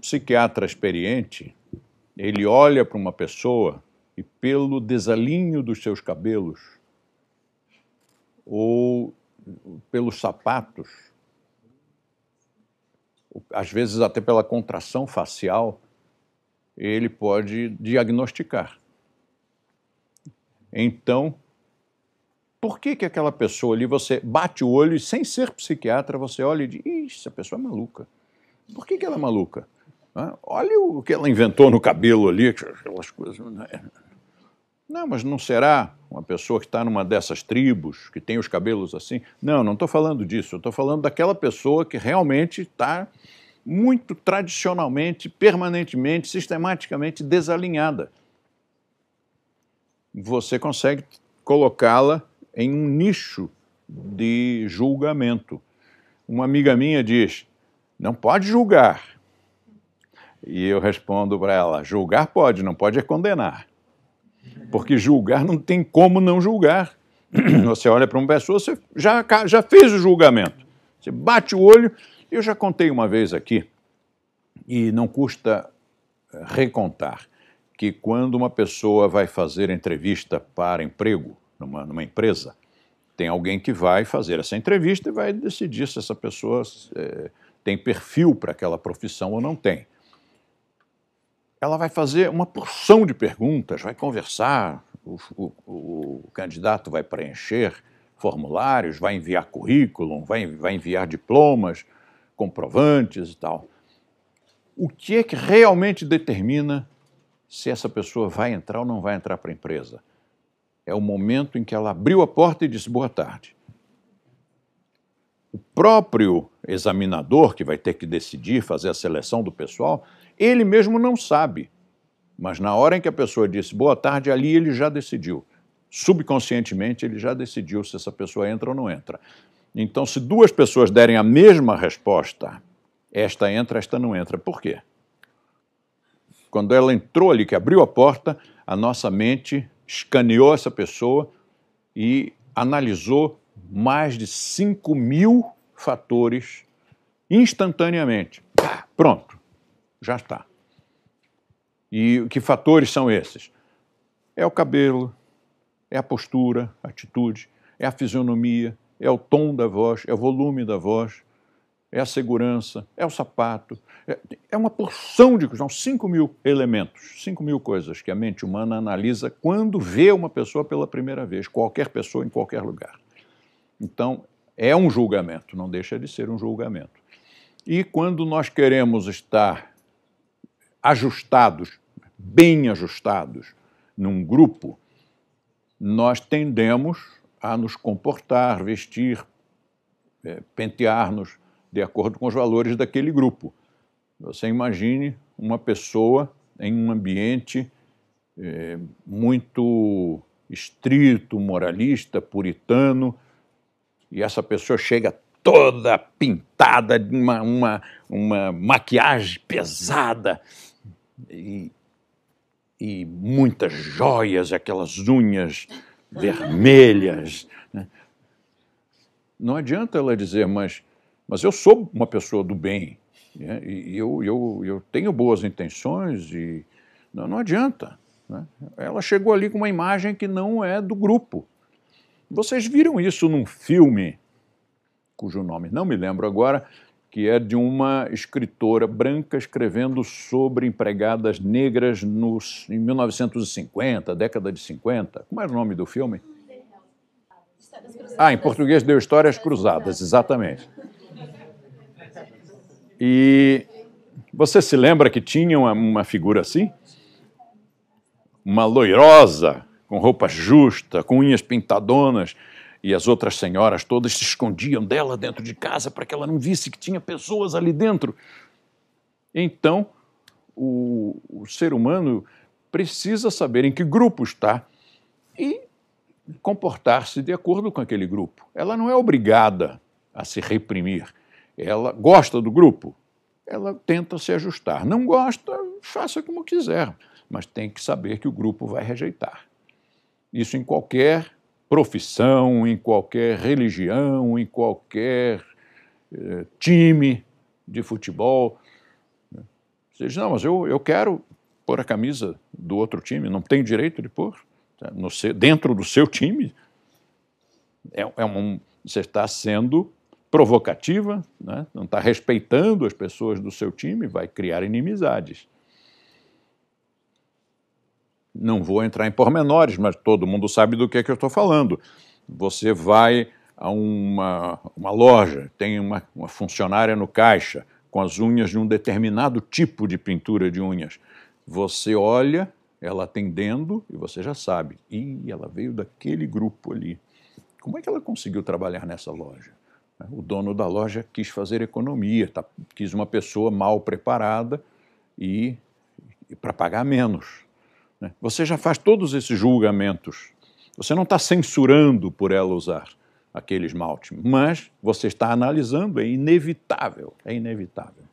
psiquiatra experiente, ele olha para uma pessoa e, pelo desalinho dos seus cabelos ou pelos sapatos, às vezes até pela contração facial, ele pode diagnosticar. Então, por que, que aquela pessoa ali, você bate o olho e, sem ser psiquiatra, você olha e diz: Ixi, essa pessoa é maluca. Por que, que ela é maluca? Né? Olha o que ela inventou no cabelo ali, aquelas coisas. Né? Não, mas não será uma pessoa que está numa dessas tribos, que tem os cabelos assim? Não, não estou falando disso. Estou falando daquela pessoa que realmente está muito tradicionalmente, permanentemente, sistematicamente desalinhada. Você consegue colocá-la em um nicho de julgamento. Uma amiga minha diz: não pode julgar, e eu respondo para ela: julgar pode, não pode é condenar. Porque julgar não tem como não julgar. Você olha para uma pessoa, você já, já fez o julgamento. Você bate o olho. Eu já contei uma vez aqui, e não custa eh, recontar, que quando uma pessoa vai fazer entrevista para emprego numa, numa empresa, tem alguém que vai fazer essa entrevista e vai decidir se essa pessoa é, tem perfil para aquela profissão ou não tem ela vai fazer uma porção de perguntas, vai conversar, o, o, o candidato vai preencher formulários, vai enviar currículo, vai, vai enviar diplomas, comprovantes e tal. O que é que realmente determina se essa pessoa vai entrar ou não vai entrar para a empresa? É o momento em que ela abriu a porta e disse boa tarde. O próprio examinador que vai ter que decidir fazer a seleção do pessoal, ele mesmo não sabe. Mas na hora em que a pessoa disse boa tarde, ali ele já decidiu. Subconscientemente, ele já decidiu se essa pessoa entra ou não entra. Então, se duas pessoas derem a mesma resposta, esta entra, esta não entra. Por quê? Quando ela entrou ali, que abriu a porta, a nossa mente escaneou essa pessoa e analisou mais de 5 mil fatores instantaneamente. Pronto já está. E que fatores são esses? É o cabelo, é a postura, a atitude, é a fisionomia, é o tom da voz, é o volume da voz, é a segurança, é o sapato, é, é uma porção de são 5 mil elementos, 5 mil coisas que a mente humana analisa quando vê uma pessoa pela primeira vez, qualquer pessoa em qualquer lugar. Então, é um julgamento, não deixa de ser um julgamento. E quando nós queremos estar ajustados, bem ajustados, num grupo, nós tendemos a nos comportar, vestir, é, pentear-nos de acordo com os valores daquele grupo. Você imagine uma pessoa em um ambiente é, muito estrito, moralista, puritano, e essa pessoa chega toda pintada, uma, uma, uma maquiagem pesada e, e muitas joias, aquelas unhas vermelhas. Né? Não adianta ela dizer, mas, mas eu sou uma pessoa do bem, né? e eu, eu, eu tenho boas intenções, e não, não adianta. Né? Ela chegou ali com uma imagem que não é do grupo. Vocês viram isso num filme cujo nome não me lembro agora, que é de uma escritora branca escrevendo sobre empregadas negras nos, em 1950, década de 50. Como era o nome do filme? Ah, em português deu Histórias Cruzadas, exatamente. E você se lembra que tinha uma, uma figura assim? Uma loirosa, com roupa justa, com unhas pintadonas, e as outras senhoras todas se escondiam dela dentro de casa para que ela não visse que tinha pessoas ali dentro. Então, o, o ser humano precisa saber em que grupo está e comportar-se de acordo com aquele grupo. Ela não é obrigada a se reprimir. Ela gosta do grupo, ela tenta se ajustar. Não gosta, faça como quiser, mas tem que saber que o grupo vai rejeitar. Isso em qualquer profissão, em qualquer religião, em qualquer eh, time de futebol. Né? Você diz, não, mas eu, eu quero pôr a camisa do outro time, não tem direito de pôr tá, dentro do seu time. É, é um, você está sendo provocativa, né? não está respeitando as pessoas do seu time, vai criar inimizades. Não vou entrar em pormenores, mas todo mundo sabe do que é que eu estou falando. Você vai a uma, uma loja, tem uma, uma funcionária no caixa com as unhas de um determinado tipo de pintura de unhas. Você olha, ela atendendo e você já sabe. E ela veio daquele grupo ali. Como é que ela conseguiu trabalhar nessa loja? O dono da loja quis fazer economia, tá? quis uma pessoa mal preparada e, e para pagar menos. Né? Você já faz todos esses julgamentos. Você não está censurando por ela usar aquele esmalte, mas você está analisando, é inevitável, é inevitável.